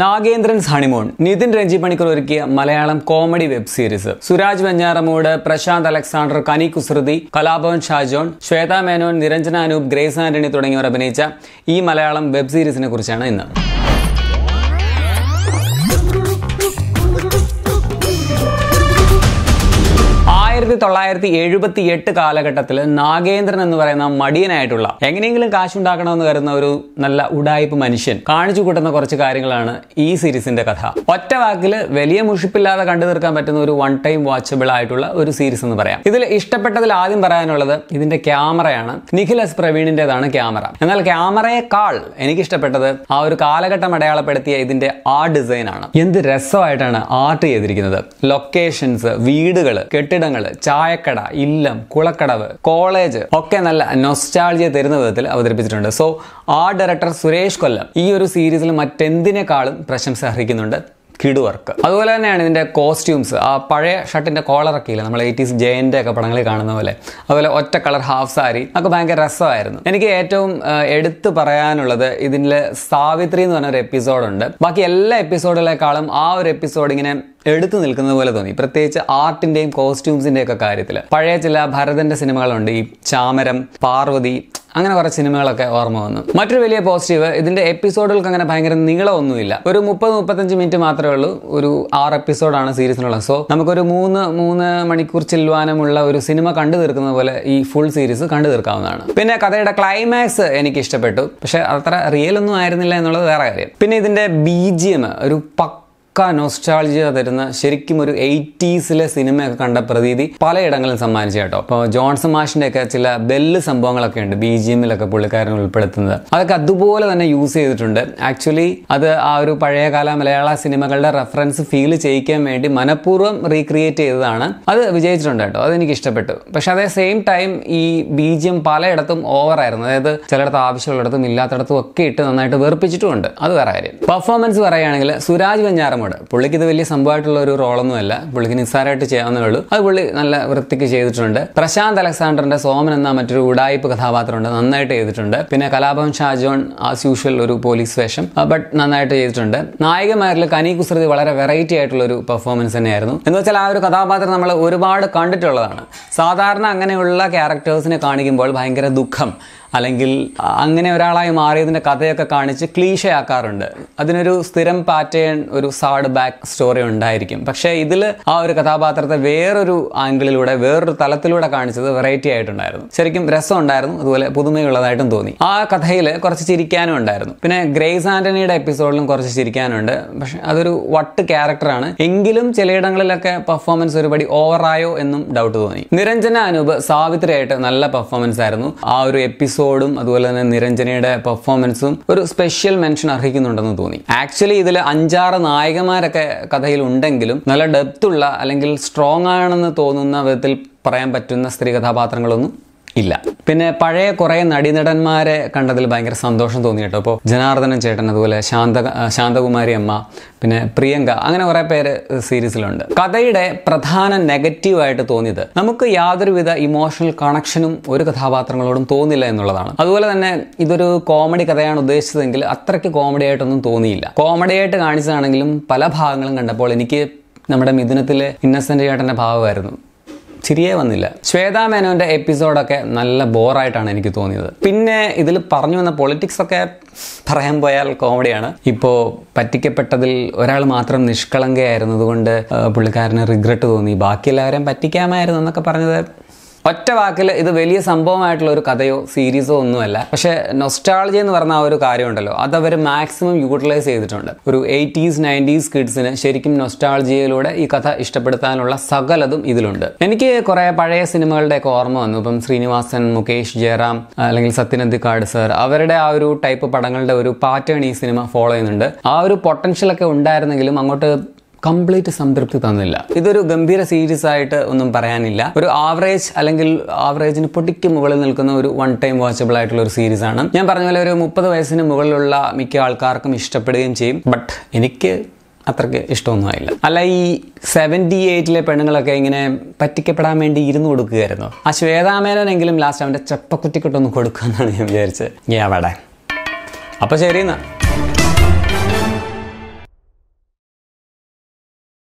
നാഗേന്ദ്രൻസ് honeymoon Nithin Renji Panicker ഒരുക്കിയ Malayalam comedy web series Suraj Venjaramoodu Prasanth Alexander Kani Kusruti Kalabhavan Shajon Swetha Menon Niranjana Anoop Grace Antony തുടങ്ങിയവർ അഭിനയിച്ച ഈ മലയാളം വെബ് സീരീസിനെ കുറിച്ചാണ് ഇന്ന് ആയിരത്തി തൊള്ളായിരത്തി എഴുപത്തി എട്ട് കാലഘട്ടത്തിൽ നാഗേന്ദ്രൻ എന്ന് പറയുന്ന മടിയനായിട്ടുള്ള എങ്ങനെയെങ്കിലും കാശുണ്ടാക്കണമെന്ന് കരുതുന്ന ഒരു നല്ല ഉടായ്പ മനുഷ്യൻ കാണിച്ചു കൂട്ടുന്ന കുറച്ച് കാര്യങ്ങളാണ് ഈ സീരീസിന്റെ കഥ ഒറ്റ വാക്കിൽ വലിയ മുഷിപ്പില്ലാതെ കണ്ടു തീർക്കാൻ പറ്റുന്ന ഒരു വൺ ടൈം വാച്ചബിൾ ആയിട്ടുള്ള ഒരു സീരീസ് എന്ന് പറയാം ഇതിൽ ഇഷ്ടപ്പെട്ടതിൽ ആദ്യം പറയാനുള്ളത് ഇതിന്റെ ക്യാമറയാണ് നിഖിൽ എസ് പ്രവീണിന്റേതാണ് ക്യാമറ എന്നാൽ ക്യാമറയെക്കാൾ എനിക്ക് ഇഷ്ടപ്പെട്ടത് ആ ഒരു കാലഘട്ടം അടയാളപ്പെടുത്തിയ ഇതിന്റെ ആ ഡിസൈനാണ് എന്ത് രസമായിട്ടാണ് ആർട്ട് ചെയ്തിരിക്കുന്നത് ലൊക്കേഷൻസ് വീടുകൾ കെട്ടിടങ്ങൾ ചായക്കട ഇല്ലം കുളക്കടവ് കോളേജ് ഒക്കെ നല്ല നൊസ്റ്റാളിയ തരുന്ന വിധത്തിൽ അവതരിപ്പിച്ചിട്ടുണ്ട് സോ ആ ഡയറക്ടർ സുരേഷ് കൊല്ലം ഈ ഒരു സീരീസിൽ മറ്റെന്തിനേക്കാളും പ്രശംസ അർഹിക്കുന്നുണ്ട് കിഡ് വർക്ക് അതുപോലെ തന്നെയാണ് ഇതിൻ്റെ കോസ്റ്റ്യൂംസ് ആ പഴയ ഷർട്ടിൻ്റെ കോളറൊക്കെ ഇല്ല നമ്മൾ എയ്റ്റീസ് ജയൻ്റെ ഒക്കെ പടങ്ങളിൽ കാണുന്ന പോലെ അതുപോലെ ഒറ്റ കളർ ഹാഫ് സാരി അതൊക്കെ ഭയങ്കര രസമായിരുന്നു എനിക്ക് ഏറ്റവും എടുത്തു പറയാനുള്ളത് ഇതിൻ്റെ സാവിത്രി എന്ന് പറഞ്ഞ ഒരു എപ്പിസോഡുണ്ട് ബാക്കി എല്ലാ എപ്പിസോഡുകളെക്കാളും ആ ഒരു എപ്പിസോഡ് ഇങ്ങനെ എടുത്തു നിൽക്കുന്നത് പോലെ തോന്നി പ്രത്യേകിച്ച് ആർട്ടിന്റെയും കോസ്റ്റ്യൂംസിന്റെ ഒക്കെ കാര്യത്തിൽ പഴയ ചില ഭരതൻ്റെ സിനിമകളുണ്ട് ഈ ചാമരം പാർവതി അങ്ങനെ കുറച്ച് സിനിമകളൊക്കെ ഓർമ്മ വന്നു മറ്റൊരു വലിയ പോസിറ്റീവ് ഇതിന്റെ എപ്പിസോഡുകൾക്ക് അങ്ങനെ ഭയങ്കര നീളമൊന്നുമില്ല ഒരു മുപ്പത് മുപ്പത്തഞ്ച് മിനിറ്റ് മാത്രമേ ഉള്ളൂ ഒരു ആറ് എപ്പിസോഡാണ് സീരീസിനുള്ളത് സോ നമുക്കൊരു മൂന്ന് മൂന്ന് മണിക്കൂർ ചെല്ലുവാനുമുള്ള ഒരു സിനിമ കണ്ടു തീർക്കുന്ന പോലെ ഈ ഫുൾ സീരീസ് കണ്ടു തീർക്കാവുന്നതാണ് പിന്നെ കഥയുടെ ക്ലൈമാക്സ് എനിക്ക് ഇഷ്ടപ്പെട്ടു പക്ഷേ അത്ര റിയൽ ഒന്നും ആയിരുന്നില്ല എന്നുള്ളത് വേറെ കാര്യം പിന്നെ ഇതിന്റെ ബി ഒരു പക്ക പക്ക നൊസ്റ്റാളജിയ തരുന്ന ശരിക്കും ഒരു എയ്റ്റീസിലെ സിനിമയൊക്കെ കണ്ട പ്രതീതി പലയിടങ്ങളിലും സമ്മാനിച്ചു കേട്ടോ ഇപ്പോൾ ജോൺസൺ മാഷിൻ്റെ ഒക്കെ ചില ബെല്ല് സംഭവങ്ങളൊക്കെ ഉണ്ട് ബി ജി എമ്മിലൊക്കെ പുള്ളിക്കാരൻ ഉൾപ്പെടുത്തുന്നത് അതൊക്കെ അതുപോലെ തന്നെ യൂസ് ചെയ്തിട്ടുണ്ട് ആക്ച്വലി അത് ആ ഒരു പഴയകാല മലയാള സിനിമകളുടെ റെഫറൻസ് ഫീൽ ചെയ്യിക്കാൻ വേണ്ടി മനഃപൂർവ്വം റീക്രിയേറ്റ് ചെയ്തതാണ് അത് വിജയിച്ചിട്ടുണ്ട് കേട്ടോ അതെനിക്ക് ഇഷ്ടപ്പെട്ടു പക്ഷെ അതേ സെയിം ടൈം ഈ ബി ജി എം പലയിടത്തും ഓവറായിരുന്നു അതായത് ചിലയിടത്ത് ആവശ്യമുള്ളിടത്തും ഇല്ലാത്തിടത്തും ഒക്കെ ഇട്ട് നന്നായിട്ട് വേർപ്പിച്ചിട്ടുമുണ്ട് അത് വേറെ കാര്യം പെർഫോമൻസ് പറയുകയാണെങ്കിൽ സുരാജ് വെഞ്ഞാറം കൂടെ പുള്ളിക്ക് ഇത് വലിയ സംഭവമായിട്ടുള്ള ഒരു അല്ല പുള്ളിക്ക് നിസ്സാരമായിട്ട് ചെയ്യാവുന്നേ ഉള്ളൂ അത് പുള്ളി നല്ല വൃത്തിക്ക് ചെയ്തിട്ടുണ്ട് പ്രശാന്ത് അലക്സാണ്ടറിന്റെ സോമൻ എന്ന മറ്റൊരു ഉടായ്പ കഥാപാത്രമുണ്ട് നന്നായിട്ട് ചെയ്തിട്ടുണ്ട് പിന്നെ കലാഭവൻ ഷാജോൺ ആസ് യൂഷ്വൽ ഒരു പോലീസ് വേഷം ബട്ട് നന്നായിട്ട് ചെയ്തിട്ടുണ്ട് നായികമാരിൽ കനി കുസൃതി വളരെ വെറൈറ്റി ആയിട്ടുള്ള ഒരു പെർഫോമൻസ് തന്നെയായിരുന്നു എന്ന് വെച്ചാൽ ആ ഒരു കഥാപാത്രം നമ്മൾ ഒരുപാട് കണ്ടിട്ടുള്ളതാണ് സാധാരണ അങ്ങനെയുള്ള ക്യാരക്ടേഴ്സിനെ കാണിക്കുമ്പോൾ ഭയങ്കര ദുഃഖം അല്ലെങ്കിൽ അങ്ങനെ ഒരാളായി മാറിയതിൻ്റെ കഥയൊക്കെ കാണിച്ച് ക്ലീശയാക്കാറുണ്ട് അതിനൊരു സ്ഥിരം പാറ്റേൺ ഒരു സാഡ് ബാക്ക് സ്റ്റോറി ഉണ്ടായിരിക്കും പക്ഷേ ഇതിൽ ആ ഒരു കഥാപാത്രത്തെ വേറൊരു ആംഗിളിലൂടെ വേറൊരു തലത്തിലൂടെ കാണിച്ചത് വെറൈറ്റി ആയിട്ടുണ്ടായിരുന്നു ശരിക്കും രസം ഉണ്ടായിരുന്നു അതുപോലെ പുതുമയുള്ളതായിട്ടും തോന്നി ആ കഥയിൽ കുറച്ച് ചിരിക്കാനും ഉണ്ടായിരുന്നു പിന്നെ ഗ്രേസ് ആന്റണിയുടെ എപ്പിസോഡിലും കുറച്ച് ചിരിക്കാനുണ്ട് പക്ഷെ അതൊരു വട്ട് ക്യാരക്ടറാണ് എങ്കിലും ചിലയിടങ്ങളിലൊക്കെ പെർഫോമൻസ് ഒരുപടി ഓവറായോ എന്നും ഡൗട്ട് തോന്നി നിരഞ്ജന അനൂപ് സാവിത്രിയായിട്ട് നല്ല പെർഫോമൻസ് ആയിരുന്നു ആ ഒരു എപ്പിസോഡ് എപ്പിസോഡും അതുപോലെ തന്നെ നിരഞ്ജനയുടെ പെർഫോമൻസും ഒരു സ്പെഷ്യൽ മെൻഷൻ അർഹിക്കുന്നുണ്ടെന്ന് തോന്നി ആക്ച്വലി ഇതിൽ അഞ്ചാറ് നായകന്മാരൊക്കെ കഥയിൽ ഉണ്ടെങ്കിലും നല്ല ഡെപ്ത്തുള്ള അല്ലെങ്കിൽ സ്ട്രോങ് ആണെന്ന് തോന്നുന്ന വിധത്തിൽ പറയാൻ പറ്റുന്ന സ്ത്രീ കഥാപാത്രങ്ങളൊന്നും ഇല്ല പിന്നെ പഴയ കുറേ നടീനടന്മാരെ കണ്ടതിൽ ഭയങ്കര സന്തോഷം തോന്നി കേട്ടോ ഇപ്പോൾ ജനാർദ്ദനൻ ചേട്ടൻ അതുപോലെ ശാന്ത ശാന്തകുമാരി അമ്മ പിന്നെ പ്രിയങ്ക അങ്ങനെ കുറേ പേര് സീരീസിലുണ്ട് കഥയുടെ പ്രധാന നെഗറ്റീവായിട്ട് തോന്നിയത് നമുക്ക് യാതൊരുവിധ ഇമോഷണൽ കണക്ഷനും ഒരു കഥാപാത്രങ്ങളോടും തോന്നില്ല എന്നുള്ളതാണ് അതുപോലെ തന്നെ ഇതൊരു കോമഡി കഥയാണ് ഉദ്ദേശിച്ചതെങ്കിൽ അത്രയ്ക്ക് കോമഡി ആയിട്ടൊന്നും തോന്നിയില്ല ആയിട്ട് കാണിച്ചതാണെങ്കിലും പല ഭാഗങ്ങളും കണ്ടപ്പോൾ എനിക്ക് നമ്മുടെ മിഥുനത്തിലെ ഇന്നസെൻ്റ് ചേട്ടൻ്റെ ഭാവമായിരുന്നു ചിരിയേ വന്നില്ല ശ്വേതാ മേനോന്റെ എപ്പിസോഡൊക്കെ നല്ല ബോറായിട്ടാണ് എനിക്ക് തോന്നിയത് പിന്നെ ഇതിൽ പറഞ്ഞു വന്ന പൊളിറ്റിക്സ് ഒക്കെ പറയാൻ പോയാൽ കോമഡിയാണ് ഇപ്പോൾ പറ്റിക്കപ്പെട്ടതിൽ ഒരാൾ മാത്രം നിഷ്കളങ്കയായിരുന്നതുകൊണ്ട് പുള്ളിക്കാരന് റിഗ്രറ്റ് തോന്നി ബാക്കി എല്ലാവരെയും പറ്റിക്കാമായിരുന്നു എന്നൊക്കെ പറഞ്ഞത് ഒറ്റ വാക്കിൽ ഇത് വലിയ സംഭവമായിട്ടുള്ള ഒരു കഥയോ സീരീസോ ഒന്നുമല്ല പക്ഷേ നൊസ്റ്റാളജി എന്ന് പറഞ്ഞ ആ ഒരു കാര്യമുണ്ടല്ലോ അത് അവർ മാക്സിമം യൂട്ടിലൈസ് ചെയ്തിട്ടുണ്ട് ഒരു എയ്റ്റീസ് നയൻറ്റീസ് കിഡ്സിന് ശരിക്കും നൊസ്റ്റാളജിയിലൂടെ ഈ കഥ ഇഷ്ടപ്പെടുത്താനുള്ള സകലതും ഇതിലുണ്ട് എനിക്ക് കുറെ പഴയ സിനിമകളുടെയൊക്കെ ഓർമ്മ വന്നു ഇപ്പം ശ്രീനിവാസൻ മുകേഷ് ജയറാം അല്ലെങ്കിൽ സത്യനന്ദിക്കാട് സർ അവരുടെ ആ ഒരു ടൈപ്പ് പടങ്ങളുടെ ഒരു പാറ്റേൺ ഈ സിനിമ ഫോളോ ചെയ്യുന്നുണ്ട് ആ ഒരു പൊട്ടൻഷ്യലൊക്കെ ഉണ്ടായിരുന്നെങ്കിലും അങ്ങോട്ട് കംപ്ലീറ്റ് സംതൃപ്തി തന്നില്ല ഇതൊരു ഗംഭീര സീരീസ് ആയിട്ട് ഒന്നും പറയാനില്ല ഒരു ആവറേജ് അല്ലെങ്കിൽ ആവറേജിന് പൊടിക്ക് മുകളിൽ നിൽക്കുന്ന ഒരു വൺ ടൈം വാച്ചബിൾ ആയിട്ടുള്ള ഒരു സീരീസ് ആണ് ഞാൻ പറഞ്ഞ പോലെ ഒരു മുപ്പത് വയസ്സിന് മുകളിലുള്ള മിക്ക ആൾക്കാർക്കും ഇഷ്ടപ്പെടുകയും ചെയ്യും ബട്ട് എനിക്ക് അത്രയ്ക്ക് ആയില്ല അല്ല ഈ സെവൻറ്റി എയ്റ്റിലെ പെണ്ണുങ്ങളൊക്കെ ഇങ്ങനെ പറ്റിക്കപ്പെടാൻ വേണ്ടി ഇരുന്ന് കൊടുക്കുകയായിരുന്നു ആ ശ്വേതാമേനെങ്കിലും ലാസ്റ്റ് അവൻ്റെ ചെപ്പക്കുറ്റിക്കിട്ടൊന്ന് കൊടുക്കുക എന്നാണ് ഞാൻ വിചാരിച്ചത് ഞാൻ അവിടെ അപ്പോൾ ശരി എന്നാൽ